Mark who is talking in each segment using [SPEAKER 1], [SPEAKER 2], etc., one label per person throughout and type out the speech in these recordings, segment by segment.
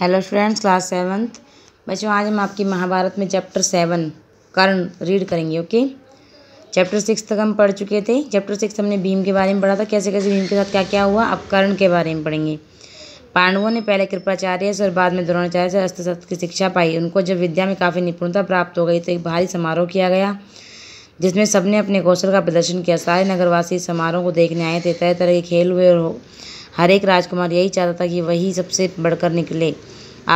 [SPEAKER 1] hello students class seventh बच्चों आज हम आपकी महाभारत में चैप्टर सेवन कर्ण रीड करेंगे ओके चैप्टर सिक्स तक हम पढ़ चुके थे चैप्टर सिक्स हमने भीम के बारे में पढ़ा था कैसे कैसे भीम के साथ क्या क्या हुआ अब कर्ण के बारे में पढ़ेंगे पांडवों ने पहले कृपाचार्य से और बाद में द्रोणाचार्य से शस्त्र की शिक्षा पाई उनको जब विद्या में काफ़ी निपुणता प्राप्त हो गई तो एक भारी समारोह किया गया जिसमें सबने अपने कौशल का प्रदर्शन किया सारे नगरवासी समारोह को देखने आए थे तरह तरह के खेल हुए और हर एक राजकुमार यही चाहता था कि वही सबसे बढ़कर निकले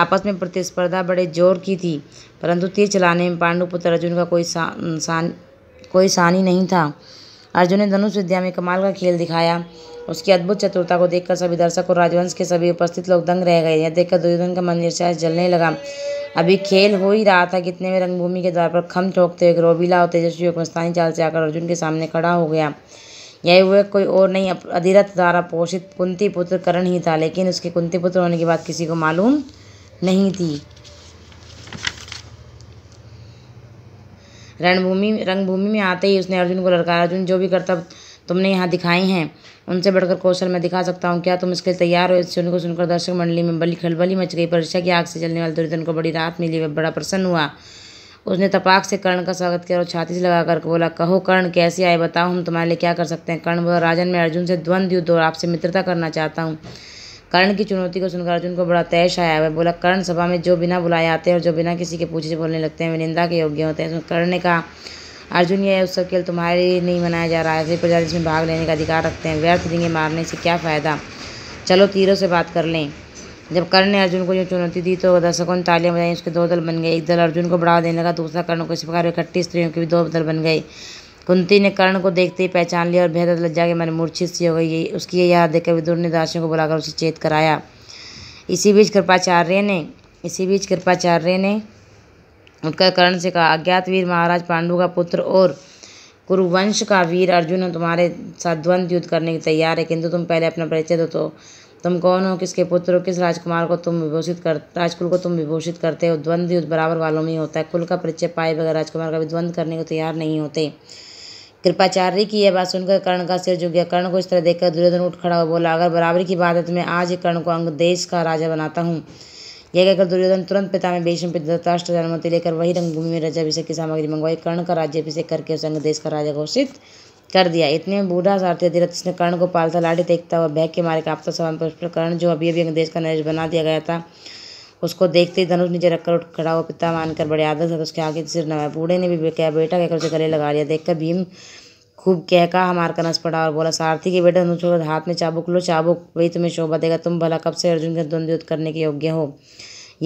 [SPEAKER 1] आपस में प्रतिस्पर्धा बड़े ज़ोर की थी परंतु तीर चलाने में पुत्र अर्जुन का कोई सा, सान कोई सानी नहीं था अर्जुन ने धनुष विद्या में कमाल का खेल दिखाया उसकी अद्भुत चतुरता को देखकर सभी दर्शक और राजवंश के सभी उपस्थित लोग दंग रह गए यह देखकर दुर्योधन का मन निर्शास जलने लगा अभी खेल हो ही रहा था कितने में रंगभूमि के द्वार पर खम ठोकते हुए रोबीला और तेजस्वी मस्तानी चाल से आकर अर्जुन के सामने खड़ा हो गया यह वह कोई और नहीं अधिरथ द्वारा पोषित कुंती पुत्र करण ही था लेकिन उसके कुंती पुत्र होने की बात किसी को मालूम नहीं थी रणभूमि रंगभूमि में आते ही उसने अर्जुन को लड़का अर्जुन जो भी करता तुमने यहाँ दिखाए हैं उनसे बढ़कर कौशल मैं दिखा सकता हूँ क्या तुम इसके लिए तैयार हो इससे सुन को सुनकर दर्शक मंडली में बली खलबली मच गई परीक्षा की आग से जलने वाले दुर्योधन को बड़ी राहत मिली वह बड़ा प्रसन्न हुआ उसने तपाक से कर्ण का स्वागत किया और छाती से लगाकर बोला कहो कर्ण कैसे आए बताओ हम तुम्हारे लिए क्या कर सकते हैं कर्ण बोला राजन मैं अर्जुन से द्वंद्व युद्ध और आपसे मित्रता करना चाहता हूँ कर्ण की चुनौती को सुनकर अर्जुन को बड़ा तैश आया हुआ बोला कर्ण सभा में जो बिना बुलाए आते हैं और जो बिना किसी के पूछे बोलने लगते हैं वे निंदा के योग्य होते हैं तो कर्ण ने कहा अर्जुन यह उत्सव केवल तुम्हारे लिए नहीं मनाया जा रहा है ऐसे प्रजा जिसमें भाग लेने का अधिकार रखते हैं व्यर्थ देंगे मारने से क्या फ़ायदा चलो तीरों से बात कर लें जब कर्ण ने अर्जुन को जो चुनौती दी तो दर्शकों ने तालियां बजाई उसके दो दल बन गए एक दल अर्जुन को बढ़ावा देने लगा दूसरा कर्ण को इस प्रकार इकट्ठी स्त्रियों के भी दो दल बन गए कुंती ने कर्ण को देखते ही पहचान लिया और बेहद लज्जा के मन मूर्छित सी हो गई उसकी ये याद देखकर विदुर ने दासियों को बुलाकर उसे चेत कराया इसी बीच कृपाचार्य ने इसी बीच कृपाचार्य ने उठकर कर्ण से कहा अज्ञात वीर महाराज पांडु का पुत्र और कुरुवंश का वीर अर्जुन तुम्हारे साथ द्वंद्व युद्ध करने की तैयार है किंतु तुम पहले अपना परिचय दो तो तुम कौन हो किसके पुत्र हो किस राजकुमार को तुम विभूषित कर राजकुल को तुम विभूषित करते हो द्वंद्व युद्ध बराबर वालों में होता है कुल का परिचय पाए बगैर राजकुमार का विद्वंद द्वंद्व करने को तैयार नहीं होते कृपाचार्य की यह बात सुनकर कर्ण का सिर झुक गया कर्ण को इस तरह देखकर दुर्योधन उठ खड़ा हो बोला अगर बराबरी की बात है तो मैं आज ही कर्ण को अंग देश का राजा बनाता हूँ यह कहकर दुर्योधन तुरंत पिता में भीष्म धृतराष्ट्र अनुमति लेकर वही रंगभूमि में रजाभिषेक की सामग्री मंगवाई कर्ण का राज्य अभिषेक करके उस अंग देश का राजा घोषित कर दिया इतने में बूढ़ा सारथी अधिरथ जिसने कर्ण को पालता लाठी देखता हुआ बैग के मारे कांपता सवाल पर कर्ण जो अभी अभी अंग्रेज का नरेश बना दिया गया था उसको देखते ही धनुष नीचे रखकर उठ खड़ा हुआ पिता मानकर बड़े आदर से उसके आगे सिर नवाया बूढ़े ने भी कह बेटा कहकर उसे गले लगा लिया देखकर भीम खूब कहका हमार का नस पड़ा और बोला सारथी के बेटा धनुष हाथ में चाबुक लो चाबुक वही तुम्हें शोभा देगा तुम भला कब से अर्जुन का द्वंद्व करने के योग्य हो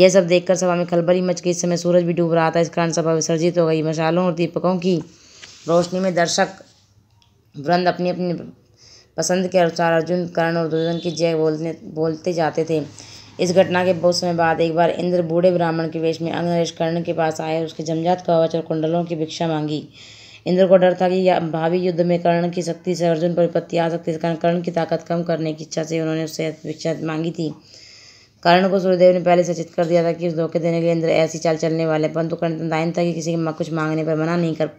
[SPEAKER 1] यह सब देखकर सभा में खलबली मच गई इस समय सूरज भी डूब रहा था इस कारण सभा विसर्जित हो गई मशालों और दीपकों की रोशनी में दर्शक वृंद अपनी अपनी पसंद के अनुसार अर्जुन कर्ण और दुर्योधन की जय बोलने बोलते जाते थे इस घटना के बहुत समय बाद एक बार इंद्र बूढ़े ब्राह्मण के वेश में अंगनरेश कर्ण के पास आए और उसके जमजात कवच और कुंडलों की भिक्षा मांगी इंद्र को डर था कि भावी युद्ध में कर्ण की शक्ति से अर्जुन पर विपत्ति आ सकती है कारण कर्ण की ताकत कम करने की इच्छा से उन्होंने उससे भिक्षा मांगी थी कर्ण को सूर्यदेव ने पहले सचेत कर दिया था कि उस धोखे देने के लिए इंद्र ऐसी चाल चलने वाले परंतु कर्ण दायन था कि किसी के कुछ मांगने पर मना नहीं कर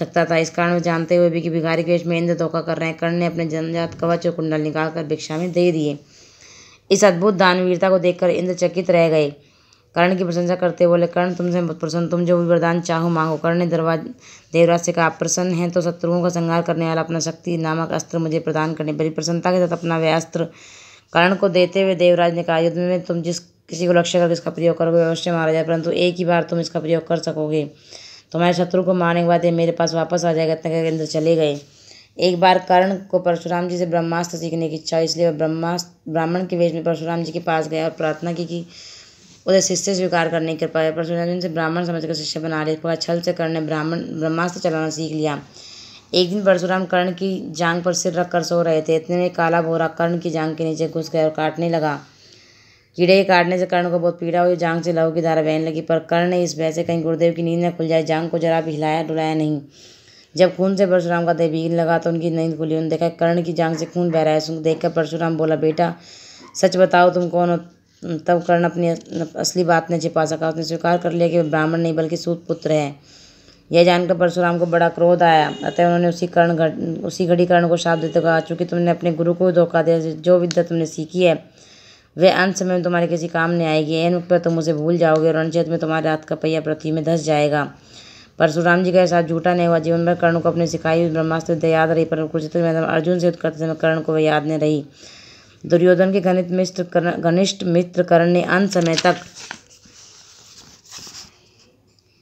[SPEAKER 1] सकता था इस कारण वे जानते हुए भी कि भिखारी के वेश में इंद्र धोखा कर रहे हैं कर्ण ने अपने जनजात कवच और कुंडल निकालकर भिक्षा में दे दिए इस अद्भुत दानवीरता को देखकर इंद्र चकित रह गए कर्ण की प्रशंसा करते बोले कर्ण तुमसे बहुत प्रसन्न तुम जो भी वरदान चाहो मांगो कर्ण ने दरवाज देवराज से कहा प्रसन्न है तो शत्रुओं का संहार करने वाला अपना शक्ति नामक अस्त्र मुझे प्रदान करने बड़ी प्रसन्नता के साथ अपना वह कर्ण को देते हुए देवराज ने कहा युद्ध में तुम जिस किसी को लक्ष्य करके इसका प्रयोग करोगे अवश्य मारा जाए परंतु एक ही बार तुम इसका प्रयोग कर सकोगे तुम्हारे तो शत्रु को मारने के बाद ये मेरे पास वापस आ जाएगा तक इंद्र चले गए एक बार कर्ण को परशुराम जी से ब्रह्मास्त्र सीखने की इच्छा इसलिए वह ब्रह्मास्त्र ब्राह्मण के वेश में परशुराम जी के पास गया और प्रार्थना की कि उसे शिष्य स्वीकार करने की कृपा परशुराम जी से ब्राह्मण समझकर शिष्य बना लिया पूरा छल से कर्ण ने ब्राह्मण ब्रह्मास्त्र चलाना सीख लिया एक दिन परशुराम कर्ण की जांग पर सिर रखकर सो रहे थे इतने में काला भोरा कर्ण की जांग के नीचे घुस गया और काटने लगा कीड़े के काटने से कर्ण को बहुत पीड़ा हुई जांग से लहू की धारा बहने लगी पर कर्ण ने इस भय से कहीं गुरुदेव की नींद न खुल जाए जांग को जरा भी हिलाया डुलाया नहीं जब खून से परशुराम का देह भीग लगा तो उनकी नींद खुली उन्होंने देखा कर्ण की जांग से खून बह रहा है सुन देखकर परशुराम बोला बेटा सच बताओ तुम कौन हो तब कर्ण अपनी असली बात नहीं छिपा सका उसने स्वीकार कर लिया कि ब्राह्मण नहीं बल्कि सूत पुत्र है यह जानकर परशुराम को बड़ा क्रोध आया अतः उन्होंने उसी कर्ण घट उसी घड़ी कर्ण को श्राप देते कहा चूँकि तुमने अपने गुरु को धोखा दिया जो विद्या तुमने सीखी है वे अंत समय में तुम्हारे किसी काम नहीं आएगी एन पर तुम मुझे भूल जाओगे और अनुच्छेद में तुम्हारे हाथ का पहिया पृथ्वी में धस जाएगा परशुराम जी का साथ झूठा नहीं हुआ जीवन भर कर्ण को अपने सिखाई ब्रह्मास्त्र से याद रही पर कुरुक्षेत्र में अर्जुन से युद्ध करते समय कर्ण को वह याद नहीं रही दुर्योधन के घनित मित्र घनिष्ठ मित्र कर्ण ने अंत समय तक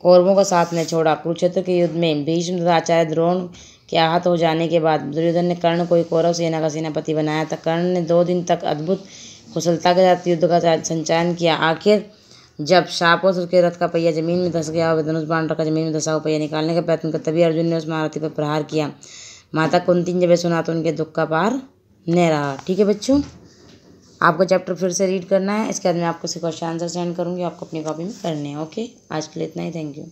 [SPEAKER 1] कौरवों का साथ नहीं छोड़ा कुरुक्षेत्र के युद्ध में भीष्म तथा आचार्य द्रोण के आहत हो जाने के बाद दुर्योधन ने कर्ण को ही कौरव सेना का सेनापति बनाया था कर्ण ने दो दिन तक अद्भुत कुशलता के साथ युद्ध का संचालन किया आखिर जब साप और के रथ का पहिया जमीन में धस गया और धनुष बाण का जमीन में धंसा हुआ पहिया निकालने का प्रयत्न कर तभी अर्जुन ने उस महारथी पर प्रहार किया माता कुंती ने जब सुना तो उनके दुख का पार नहीं रहा ठीक है बच्चों आपको चैप्टर फिर से रीड करना है इसके बाद मैं आपको क्वेश्चन आंसर सेंड करूँगी आपको अपनी कॉपी में करने हैं ओके आज के लिए इतना ही थैंक यू